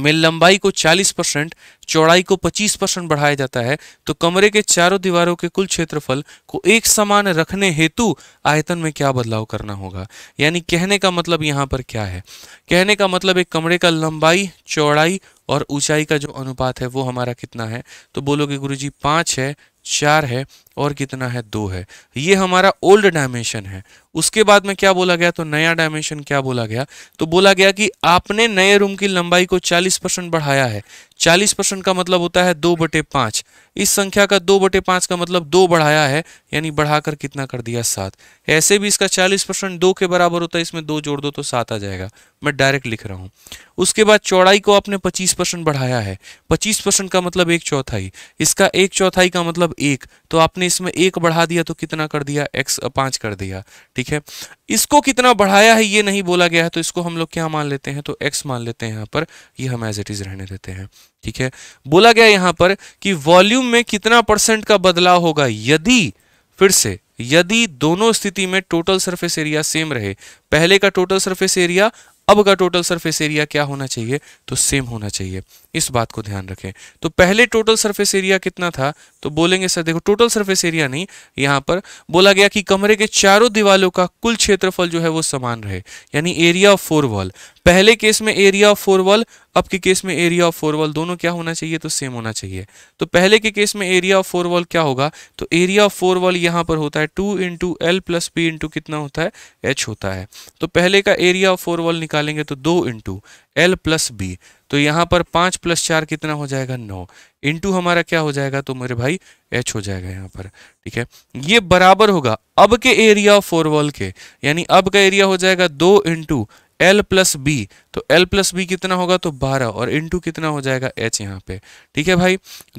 में लंबाई को 40 परसेंट चौड़ाई को 25 परसेंट बढ़ाया जाता है तो कमरे के चारों दीवारों के कुल क्षेत्रफल को एक समान रखने हेतु आयतन में क्या बदलाव करना होगा यानी कहने का मतलब यहाँ पर क्या है कहने का मतलब एक कमरे का लंबाई चौड़ाई और ऊंचाई का जो अनुपात है वो हमारा कितना है तो बोलोगे गुरु जी पाँच है चार है और कितना है दो है ये हमारा ओल्ड डायमेंशन है उसके बाद में क्या बोला गया तो नया डायमेंशन क्या बोला गया तो बोला गया कि आपने नए रूम की लंबाई को 40 परसेंट बढ़ाया है 40 परसेंट का मतलब होता है दो बटे पांच इस संख्या का दो बटे पांच का मतलब दो बढ़ाया है यानी बढ़ाकर कितना कर दिया सात ऐसे भी इसका 40 परसेंट दो के बराबर होता है इसमें दो जोड़ दो तो सात आ जाएगा मैं डायरेक्ट लिख रहा हूं उसके बाद चौड़ाई को आपने 25 परसेंट बढ़ाया है 25 परसेंट का मतलब एक चौथाई इसका एक चौथाई का मतलब एक तो आपने इसमें एक बढ़ा दिया तो कितना कर दिया एक्स पांच कर दिया ठीक ठीक है इसको कितना बढ़ाया है ये नहीं बोला गया है तो इसको हम लोग क्या मान लेते हैं तो एक्स मान लेते हैं यहाँ पर ये हम एज इट इज रहने देते हैं ठीक है बोला गया यहाँ पर कि वॉल्यूम में कितना परसेंट का बदलाव होगा यदि फिर से यदि दोनों स्थिति में टोटल सरफेस एरिया सेम रहे पहले का टोटल सरफेस एरिया अब का टोटल सरफेस एरिया क्या होना चाहिए तो सेम होना चाहिए इस बात को ध्यान रखें तो पहले टोटल सरफेस एरिया कितना था तो बोलेंगे सर देखो टोटल सरफेस एरिया नहीं यहां पर बोला गया कि कमरे के चारों दीवालों का कुल क्षेत्रफल जो है वो समान रहे यानी एरिया ऑफ फोर वॉल पहले केस में एरिया ऑफ फोर वॉल अब के केस में एरिया ऑफ फोर वॉल दोनों क्या होना चाहिए तो सेम होना चाहिए तो पहले के केस में एरिया ऑफ फोर वॉल क्या होगा तो एरिया ऑफ फोर वॉल यहां पर होता है two into l plus p into कितना होता है एच होता है तो पहले का एरिया ऑफ फोर वॉल निकालेंगे तो दो इंटू एल प्लस बी तो यहाँ पर पाँच प्लस चार कितना हो जाएगा नौ टू हमारा क्या हो जाएगा तो मेरे भाई एच हो जाएगा यहाँ पर ठीक है ये बराबर होगा अब के एरिया ऑफ फोर वॉल के यानी अब का एरिया हो जाएगा दो इंटू एल प्लस बी तो एल प्लस बी कितना होगा तो बारह और इन कितना हो जाएगा एच यहाँ पे ठीक है भाई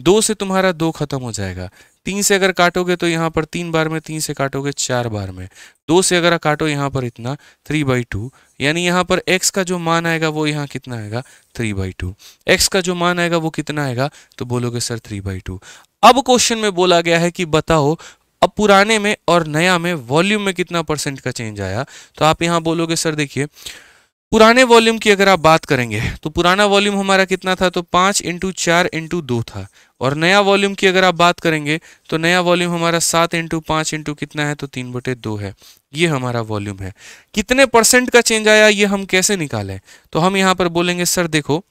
दो से तुम्हारा दो खत्म हो जाएगा तीन से अगर काटोगे तो यहाँ पर तीन बार में तीन से काटोगे चार बार में दो से अगर काटो यहाँ पर इतना थ्री बाई टू यानी यहाँ पर x का जो मान आएगा वो यहाँ कितना आएगा थ्री बाई टू एक्स का जो मान आएगा वो कितना आएगा तो बोलोगे सर थ्री बाई टू अब क्वेश्चन में बोला गया है कि बताओ अब पुराने में और नया में वॉल्यूम में कितना परसेंट का चेंज आया तो आप यहाँ बोलोगे सर देखिए पुराने वॉल्यूम की अगर आप बात करेंगे तो पुराना वॉल्यूम हमारा कितना था तो पाँच इंटू चार इंटू दो था और नया वॉल्यूम की अगर आप बात करेंगे तो नया वॉल्यूम हमारा सात इंटू पाँच इंटू कितना है तो तीन बटे दो है ये हमारा वॉल्यूम है कितने परसेंट का चेंज आया ये हम कैसे निकालें तो हम यहाँ पर बोलेंगे सर देखो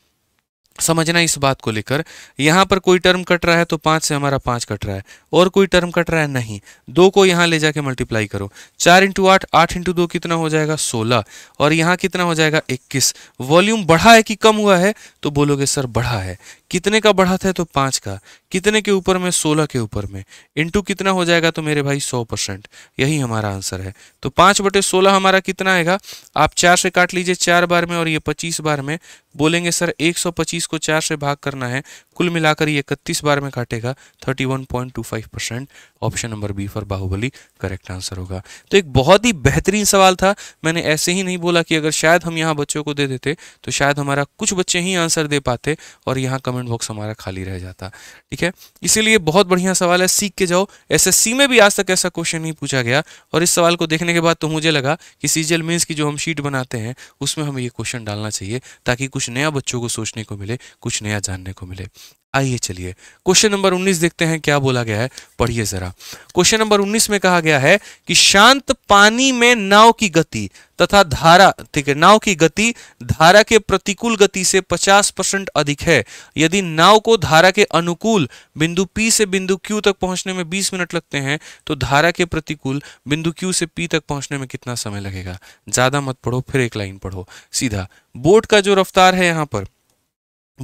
समझना इस बात को लेकर यहां पर कोई टर्म कट रहा है तो पांच से हमारा पांच कट रहा है और कोई टर्म कट रहा है नहीं दो को यहां ले जाके मल्टीप्लाई करो चार इंटू आठ आठ इंटू दो कितना हो जाएगा सोलह और यहाँ कितना हो जाएगा इक्कीस वॉल्यूम बढ़ा है कि कम हुआ है तो बोलोगे सर बढ़ा है कितने का बढ़ा था तो पांच का कितने के ऊपर में सोलह के ऊपर में इनटू कितना हो जाएगा तो मेरे भाई सौ परसेंट यही हमारा आंसर है तो पांच बटे सोलह हमारा कितना आएगा आप चार से काट लीजिए चार बार में और ये पच्चीस बार में बोलेंगे सर एक सौ पच्चीस को चार से भाग करना है कुल मिलाकर ये इकतीस बार में काटेगा thirty one point two five percent option number b for Baahubali correct answer होगा तो एक बहुत ही बेहतरीन सवाल था मैंने ऐसे ही नहीं बोला कि अगर शायद हम यहाँ बच्चों को दे देते तो शायद हमारा कुछ बच्चे ही आंसर दे पाते और यहाँ कमेंट कमेंट बॉक्स हमारा खाली रह जाता ठीक है इसीलिए बहुत बढ़िया सवाल है सीख के जाओ एसएससी में भी आज तक ऐसा क्वेश्चन नहीं पूछा गया और इस सवाल को देखने के बाद तो मुझे लगा कि सीजीएल मीन्स की जो हम शीट बनाते हैं उसमें हमें ये क्वेश्चन डालना चाहिए ताकि कुछ नया बच्चों को सोचने को मिले कुछ नया जानने को मिले आइए चलिए क्वेश्चन नंबर 19 देखते हैं क्या बोला गया है पढ़िए जरा क्वेश्चन नंबर 19 में कहा गया है कि शांत पानी में नाव की गति तथा धारा ठीक है नाव की गति धारा के प्रतिकूल गति से 50 परसेंट अधिक है यदि नाव को धारा के अनुकूल बिंदु P से बिंदु Q तक पहुंचने में 20 मिनट लगते हैं तो धारा के प्रतिकूल बिंदु Q से P तक पहुंचने में कितना समय लगेगा ज्यादा मत पढ़ो फिर एक लाइन पढ़ो सीधा बोट का जो रफ्तार है यहाँ पर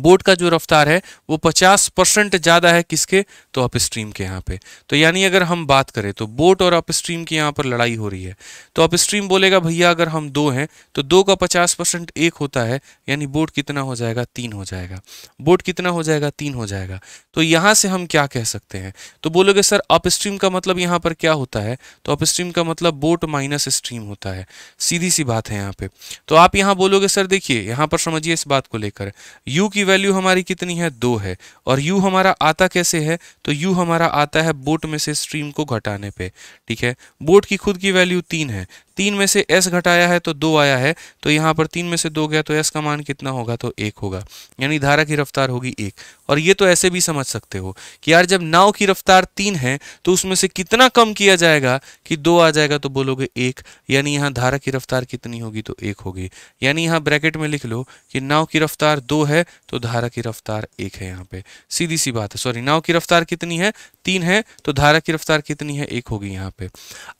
बोट का जो रफ्तार है वो 50 परसेंट ज़्यादा है किसके तो अपस्ट्रीम के यहाँ पे तो यानी अगर हम बात करें तो बोट और अपस्ट्रीम की यहाँ पर लड़ाई हो रही है तो अपस्ट्रीम बोलेगा भैया अगर हम दो हैं तो दो का 50 परसेंट एक होता है यानी बोट कितना हो जाएगा तीन हो जाएगा बोट कितना हो जाएगा तीन हो जाएगा तो यहाँ से हम क्या कह सकते हैं तो बोलोगे सर अप का मतलब यहाँ पर क्या होता है तो अप का मतलब बोट माइनस स्ट्रीम होता है सीधी सी बात है यहाँ पे तो आप यहाँ बोलोगे सर देखिए यहाँ पर समझिए इस बात को लेकर यू की वैल्यू हमारी कितनी है दो है और यू हमारा आता कैसे है तो यू हमारा आता है बोट में से स्ट्रीम को घटाने पे ठीक है बोट की खुद की वैल्यू तीन है तीन में से एस घटाया है तो दो आया है तो यहाँ पर तीन में से दो गया तो एस का मान कितना होगा तो एक होगा यानी धारा की रफ्तार होगी एक और ये तो ऐसे भी समझ सकते हो कि यार जब नाव की रफ्तार तीन है तो उसमें से कितना कम किया जाएगा कि दो आ जाएगा तो बोलोगे एक यानी यहाँ धारा की रफ्तार कितनी होगी तो एक होगी यानी यहाँ ब्रैकेट में लिख लो कि नाव की रफ्तार दो है तो धारा की रफ्तार एक है यहाँ पे सीधी सी बात है सॉरी नाव की रफ्तार कितनी है तीन है तो धारा की रफ्तार कितनी है एक होगी यहाँ पे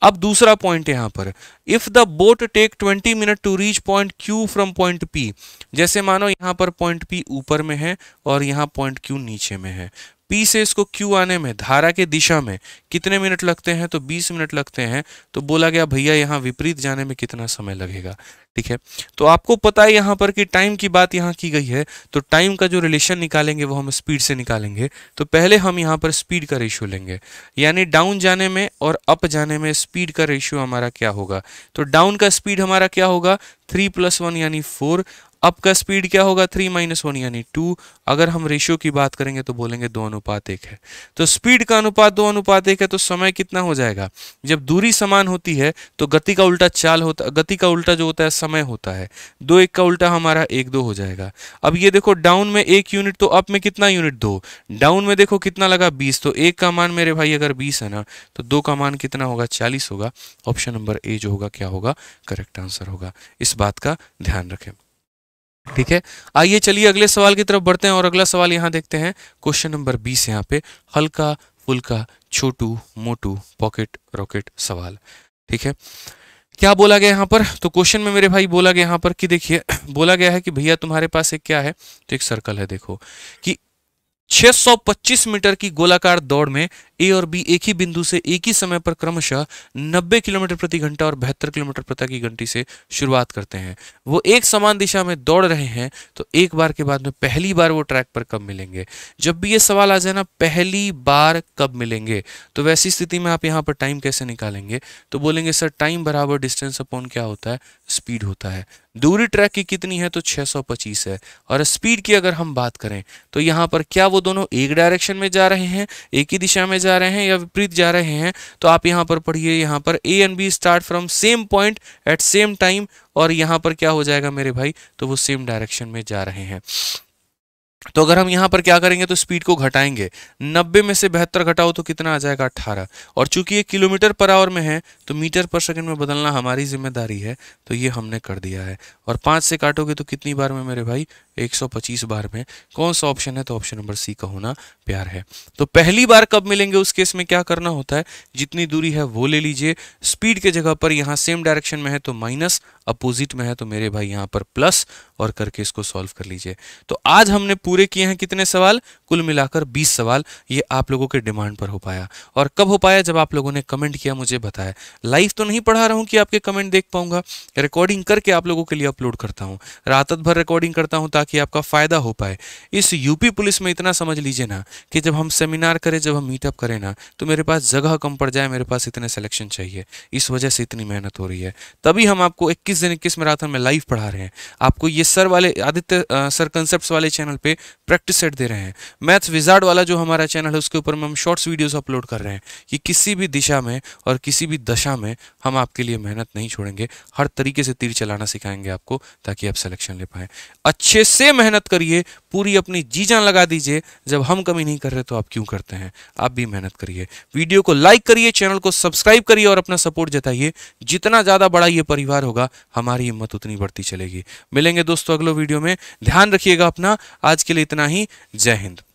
अब दूसरा पॉइंट यहाँ पर if the boat take 20 minute to reach point q from point p जैसे मानो यहाँ पर पॉइंट पी ऊपर में है और यहाँ पॉइंट क्यू नीचे में है P से इसको Q आने में धारा के दिशा में कितने मिनट लगते हैं तो 20 मिनट लगते हैं तो बोला गया भैया यहाँ विपरीत जाने में कितना समय लगेगा ठीक है तो आपको पता है यहाँ पर कि टाइम की बात यहाँ की गई है तो टाइम का जो रिलेशन निकालेंगे वो हम स्पीड से निकालेंगे तो पहले हम यहाँ पर स्पीड का रेशियो लेंगे यानी डाउन जाने में और अप जाने में स्पीड का रेशियो हमारा क्या होगा तो डाउन का स्पीड हमारा क्या होगा थ्री प्लस वन यानी फोर अप का स्पीड क्या होगा थ्री माइनस वन यानी टू अगर हम रेशियो की बात करेंगे तो बोलेंगे दो अनुपात एक है तो स्पीड का अनुपात दो अनुपात एक है तो समय कितना हो जाएगा जब दूरी समान होती है तो गति का उल्टा चाल होता गति का उल्टा जो होता है समय होता है दो एक का उल्टा हमारा एक दो हो जाएगा अब ये देखो डाउन में एक यूनिट तो अप में कितना यूनिट दो डाउन में देखो कितना लगा बीस तो एक का मान मेरे भाई अगर बीस है ना तो दो का मान कितना होगा चालीस होगा ऑप्शन नंबर ए जो होगा क्या होगा करेक्ट आंसर होगा इस बात का ध्यान रखें ठीक है आइए चलिए अगले सवाल की तरफ बढ़ते हैं और अगला सवाल यहाँ देखते हैं क्वेश्चन नंबर बीस यहाँ पे हल्का फुल्का छोटू मोटू पॉकेट रॉकेट सवाल ठीक है क्या बोला गया यहाँ पर तो क्वेश्चन में मेरे भाई बोला गया यहाँ पर कि देखिए बोला गया है कि भैया तुम्हारे पास एक क्या है तो एक सर्कल है देखो कि 625 मीटर की गोलाकार दौड़ में ए और बी एक ही बिंदु से एक ही समय पर क्रमशः 90 किलोमीटर प्रति घंटा और बेहतर किलोमीटर प्रति घंटी से शुरुआत करते हैं वो एक समान दिशा में दौड़ रहे हैं तो एक बार के बाद में पहली बार वो ट्रैक पर कब मिलेंगे जब भी ये सवाल आ जाए ना पहली बार कब मिलेंगे तो वैसी स्थिति में आप यहाँ पर टाइम कैसे निकालेंगे तो बोलेंगे सर टाइम बराबर डिस्टेंस अपॉन क्या होता है स्पीड होता है दूरी ट्रैक की कितनी है तो 625 है और स्पीड की अगर हम बात करें तो यहाँ पर क्या वो दोनों एक डायरेक्शन में जा रहे हैं एक ही दिशा में जा रहे हैं या विपरीत जा रहे हैं तो आप यहाँ पर पढ़िए यहाँ पर a and b start from same point at same time और यहाँ पर क्या हो जाएगा मेरे भाई तो वो सेम डायरेक्शन में जा रहे हैं तो अगर हम यहाँ पर क्या करेंगे तो स्पीड को घटाएंगे 90 में से बेहतर घटाओ तो कितना आ जाएगा 18 और चूंकि ये किलोमीटर पर आवर में है तो मीटर पर सेकंड में बदलना हमारी जिम्मेदारी है तो ये हमने कर दिया है और पाँच से काटोगे तो कितनी बार में मेरे भाई 125 बार में कौन सा ऑप्शन है तो ऑप्शन नंबर सी का होना प्यार है तो पहली बार कब मिलेंगे उस केस में क्या करना होता है जितनी दूरी है वो ले लीजिए स्पीड के जगह पर यहाँ सेम डायरेक्शन में है तो माइनस अपोजिट में है तो मेरे भाई यहाँ पर प्लस और करके इसको सॉल्व कर लीजिए तो आज हमने पूरे किए हैं कितने सवाल कुल मिलाकर 20 सवाल ये आप लोगों के डिमांड पर हो पाया और कब हो पाया जब आप लोगों ने कमेंट किया मुझे बताया लाइव तो नहीं पढ़ा रहा हूँ कि आपके कमेंट देख पाऊंगा रिकॉर्डिंग करके आप लोगों के लिए अपलोड करता हूँ रातत भर रिकॉर्डिंग करता हूँ ताकि आपका फ़ायदा हो पाए इस यूपी पुलिस में इतना समझ लीजिए ना कि जब हम सेमिनार करें जब हम मीटअप करें ना तो मेरे पास जगह कम पड़ जाए मेरे पास इतने सेलेक्शन चाहिए इस वजह से इतनी मेहनत हो रही है तभी हम आपको इक्कीस दिन इक्कीस मैराथन में लाइव पढ़ा रहे हैं आपको ये सर वाले आदित्य सर कंसेप्ट वाले चैनल पर प्रैक्टिस सेट दे रहे हैं मैथ्स विजार्ड वाला जो हमारा चैनल है उसके ऊपर हम शॉर्ट्स वीडियोस अपलोड कर रहे हैं कि किसी भी दिशा में और किसी भी दशा में हम आपके लिए मेहनत नहीं छोड़ेंगे हर तरीके से तीर चलाना सिखाएंगे आपको ताकि आप सिलेक्शन ले पाएँ अच्छे से मेहनत करिए पूरी अपनी जी जान लगा दीजिए जब हम कमी नहीं कर रहे तो आप क्यों करते हैं आप भी मेहनत करिए वीडियो को लाइक करिए चैनल को सब्सक्राइब करिए और अपना सपोर्ट जताइए जितना ज़्यादा बड़ा ये परिवार होगा हमारी हिम्मत उतनी बढ़ती चलेगी मिलेंगे दोस्तों अगले वीडियो में ध्यान रखिएगा अपना आज के लिए इतना ही जय हिंद